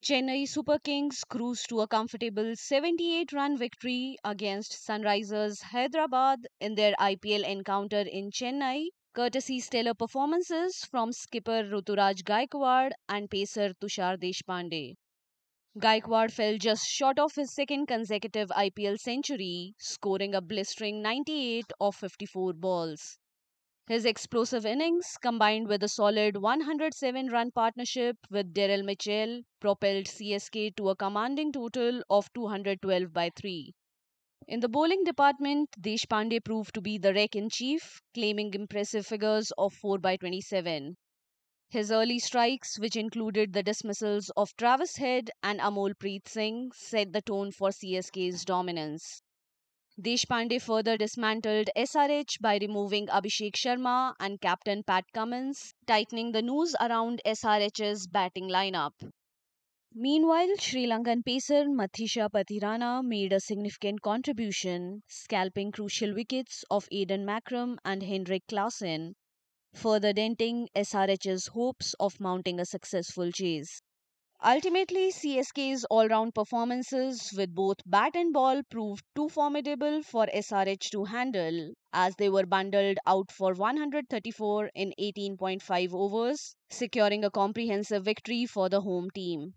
Chennai Super Kings cruised to a comfortable 78 run victory against Sunrisers Hyderabad in their IPL encounter in Chennai, courtesy stellar performances from skipper Ruturaj Gaikwad and pacer Tushar Deshpande. Gaikwad fell just short of his second consecutive IPL century, scoring a blistering 98 off 54 balls. His explosive innings, combined with a solid 107 run partnership with Daryl Mitchell, propelled CSK to a commanding total of 212 by 3. In the bowling department, Deshpande proved to be the wreck in chief, claiming impressive figures of 4 by 27. His early strikes, which included the dismissals of Travis Head and Amolpreet Singh, set the tone for CSK's dominance. Deshpande further dismantled SRH by removing Abhishek Sharma and captain Pat Cummins, tightening the noose around SRH's batting lineup. Meanwhile, Sri Lankan pacer Mathisha Patirana made a significant contribution, scalping crucial wickets of Aidan MacRum and Henrik Klassen, further denting SRH's hopes of mounting a successful chase. Ultimately, CSK's all round performances with both bat and ball proved too formidable for SRH to handle, as they were bundled out for 134 in 18.5 overs, securing a comprehensive victory for the home team.